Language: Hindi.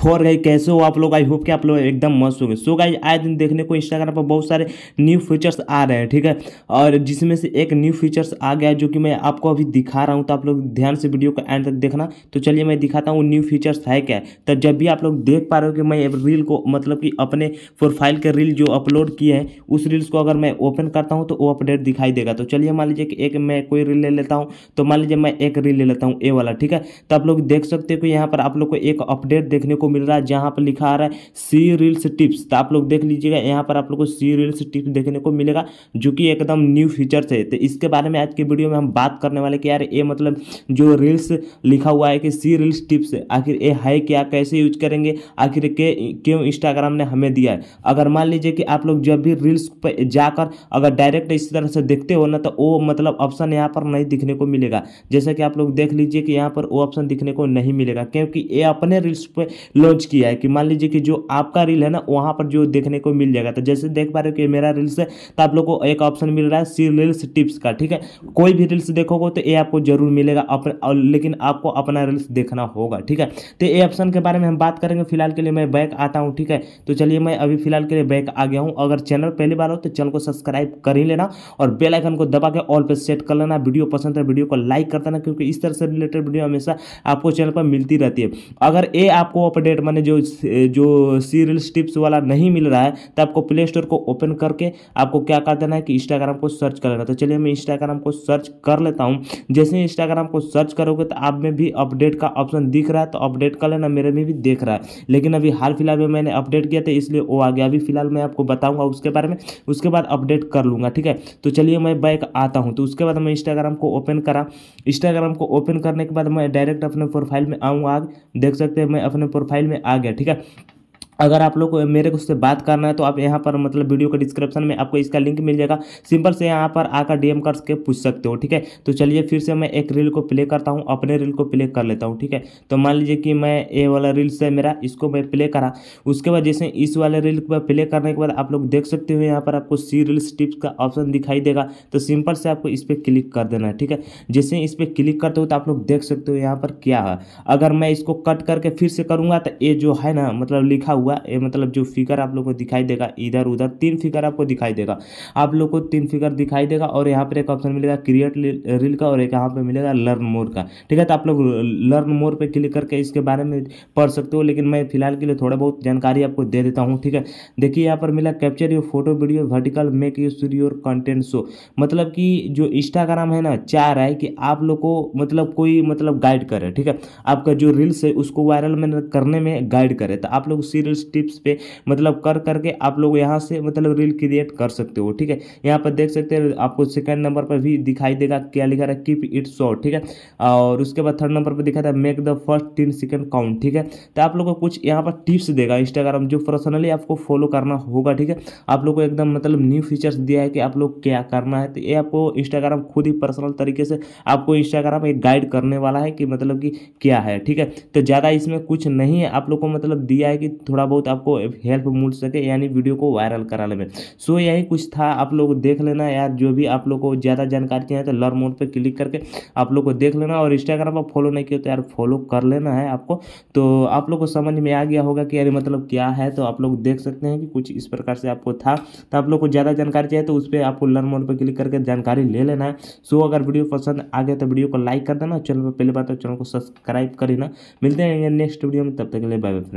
फोर गई कैसे हो आप लोग आई होप कि आप लोग एकदम मस्त होंगे सो गाई आए दिन देखने को इंस्टाग्राम पर बहुत सारे न्यू फीचर्स आ रहे हैं ठीक है और जिसमें से एक न्यू फीचर्स आ गया जो कि मैं आपको अभी दिखा रहा हूँ तो आप लोग ध्यान से वीडियो को एंड तक देखना तो चलिए मैं दिखाता हूँ न्यू फीचर्स है क्या तो जब भी आप लोग देख पा रहे हो कि मैं रील को मतलब कि अपने प्रोफाइल के रील जो अपलोड किए हैं उस रील्स को अगर मैं ओपन करता हूँ तो वो अपडेट दिखाई देगा तो चलिए मान लीजिए कि एक मैं कोई रील ले लेता हूँ तो मान लीजिए मैं एक रील ले लेता हूँ ए वाला ठीक है तो आप लोग देख सकते हो कि यहाँ पर आप लोग को एक अपडेट देखने को मिल रहा है जहाँ पर लिखा आ रहा है सी रील्स टिप्स तो आप लोग देख लीजिएगा यहाँ पर आप लोग को सी रील्स टिप्स देखने को मिलेगा जो कि एकदम न्यू फीचर है तो इसके बारे में आज के वीडियो में हम बात करने वाले कि यार ये मतलब जो रील्स लिखा हुआ है कि सी रील्स टिप्स आखिर ये है क्या कैसे यूज करेंगे आखिर के क्यों इंस्टाग्राम ने हमें दिया है अगर मान लीजिए कि आप लोग जब भी रील्स पर जाकर अगर डायरेक्ट इस तरह से देखते हो ना तो वो मतलब ऑप्शन यहाँ पर नहीं दिखने को मिलेगा जैसा कि आप लोग देख लीजिए कि यहाँ पर वो ऑप्शन दिखने को नहीं मिलेगा क्योंकि ये अपने रील्स पर लॉन्च किया है कि मान लीजिए कि जो आपका रील है ना वहाँ पर जो देखने को मिल जाएगा तो जैसे देख पा रहे हो कि मेरा रील्स है तो आप लोग को एक ऑप्शन मिल रहा है सी रील्स टिप्स का ठीक है कोई भी रील्स देखोगे तो ये आपको जरूर मिलेगा लेकिन आपको अपना रील्स देखना होगा ठीक है तो ये ऑप्शन के बारे में हम बात करेंगे फिलहाल के लिए मैं बैक आता हूँ ठीक है तो चलिए मैं अभी फिलहाल के लिए बैक आ गया हूँ अगर चैनल पहली बार हो तो चैनल को सब्सक्राइब कर ही लेना और बेलाइकन को दबा के ऑल पर सेट कर लेना वीडियो पसंद है तो वीडियो को लाइक कर देना क्योंकि इस तरह से रिलेटेड वीडियो हमेशा आपको चैनल पर मिलती रहती है अगर ये आपको अपडेट अपडेट मैंने जो जो सीरियल स्टिप्स वाला नहीं मिल रहा है तो आपको प्ले स्टोर को ओपन करके आपको क्या कर देना है कि इंस्टाग्राम को सर्च कर लेना तो चलिए मैं इंस्टाग्राम को सर्च कर लेता हूँ जैसे ही इंस्टाग्राम को सर्च करोगे तो आप में भी अपडेट का ऑप्शन दिख रहा है तो अपडेट कर लेना मेरे में भी देख रहा है लेकिन अभी हाल फिलहाल में मैंने अपडेट किया था इसलिए वो आ गया अभी फिलहाल मैं आपको बताऊँगा उसके बारे में उसके बाद अपडेट कर लूँगा ठीक है तो चलिए मैं बैक आता हूँ तो उसके बाद मैं इंस्टाग्राम को ओपन करा इंस्टाग्राम को ओपन करने के बाद मैं डायरेक्ट अपने प्रोफाइल में आऊँगा देख सकते हैं मैं अपने प्रोफाइल प्रोफाइल में आ गया ठीक है अगर आप लोग मेरे को उससे बात करना है तो आप यहाँ पर मतलब वीडियो के डिस्क्रिप्शन में आपको इसका लिंक मिल जाएगा सिंपल से यहाँ पर आकर डीएम करके पूछ सकते हो ठीक है तो चलिए फिर से मैं एक रील को प्ले करता हूँ अपने रील को प्ले कर लेता हूँ ठीक है तो मान लीजिए कि मैं ये वाला रील्स है मेरा इसको मैं प्ले करा उसके बाद जैसे इस वाले रील को प्ले करने के बाद आप लोग देख सकते हो यहाँ पर आपको सी रील्स टिप्स का ऑप्शन दिखाई देगा तो सिंपल से आपको इस पर क्लिक कर देना है ठीक है जैसे इस पर क्लिक करते हो तो आप लोग देख सकते हो यहाँ पर क्या है अगर मैं इसको कट करके फिर से करूँगा तो ये जो है ना मतलब लिखा हुआ हुआ ये मतलब जो फिगर आप लोग को दिखाई देगा इधर उधर तीन फिगर आपको दिखाई देगा आप लोग को तीन फिगर दिखाई देगा और यहाँ पर एक ऑप्शन मिलेगा क्रिएट रील का और एक यहाँ पर मिलेगा लर्न मोर का ठीक है तो आप लोग लर्न मोर पर क्लिक करके इसके बारे में पढ़ सकते हो लेकिन मैं फिलहाल के लिए थोड़ा बहुत जानकारी आपको दे देता हूँ ठीक है देखिए यहाँ पर मिला capture your photo video vertical make you sure your content show मतलब कि जो इंस्टाग्राम है ना चाह रहा है कि आप लोग को मतलब कोई मतलब गाइड करे ठीक है आपका जो रील्स है उसको वायरल में करने में गाइड करे तो आप लोग उसी रील्स कुछ टिप्स पे मतलब कर करके आप लोग यहाँ से मतलब रील क्रिएट कर सकते हो ठीक है यहाँ पर देख सकते हैं आपको सेकंड नंबर पर भी दिखाई देगा क्या लिखा रहा है कीप इट शॉर्ट ठीक है और उसके बाद थर्ड नंबर पर दिखा था make the first teen second count ठीक है तो आप लोग को कुछ यहाँ पर टिप्स देगा इंस्टाग्राम जो पर्सनली आपको फॉलो करना होगा ठीक है आप लोग को एकदम मतलब न्यू फीचर्स दिया है कि आप लोग क्या करना है तो ये आपको इंस्टाग्राम खुद ही पर्सनल तरीके से आपको इंस्टाग्राम एक गाइड करने वाला है कि मतलब कि क्या है ठीक है तो ज़्यादा इसमें कुछ नहीं है आप लोग को मतलब दिया है कि थोड़ा बहुत आपको हेल्प मिल सके यानी वीडियो को वायरल कराने में सो यही कुछ था आप लोग देख लेना यार जो भी आप लोग को ज़्यादा जानकारी चाहिए तो लर्न मोड पर क्लिक करके आप लोग को देख लेना और इंस्टाग्राम पर फॉलो नहीं किया तो यार फॉलो कर लेना है आपको तो आप लोग को समझ में आ गया होगा कि यार मतलब क्या है तो आप लोग देख सकते हैं कि कुछ इस प्रकार से आपको था तो आप लोग को ज़्यादा जानकारी चाहिए तो उस पर आपको लर्न मोड पर क्लिक करके जानकारी ले लेना है सो अगर वीडियो पसंद आ गया तो वीडियो को लाइक कर देना चैनल पर पहले बात तो चैनल को सब्सक्राइब कर लेना मिलते हैं नेक्स्ट वीडियो में तब तक के लिए बाय बाय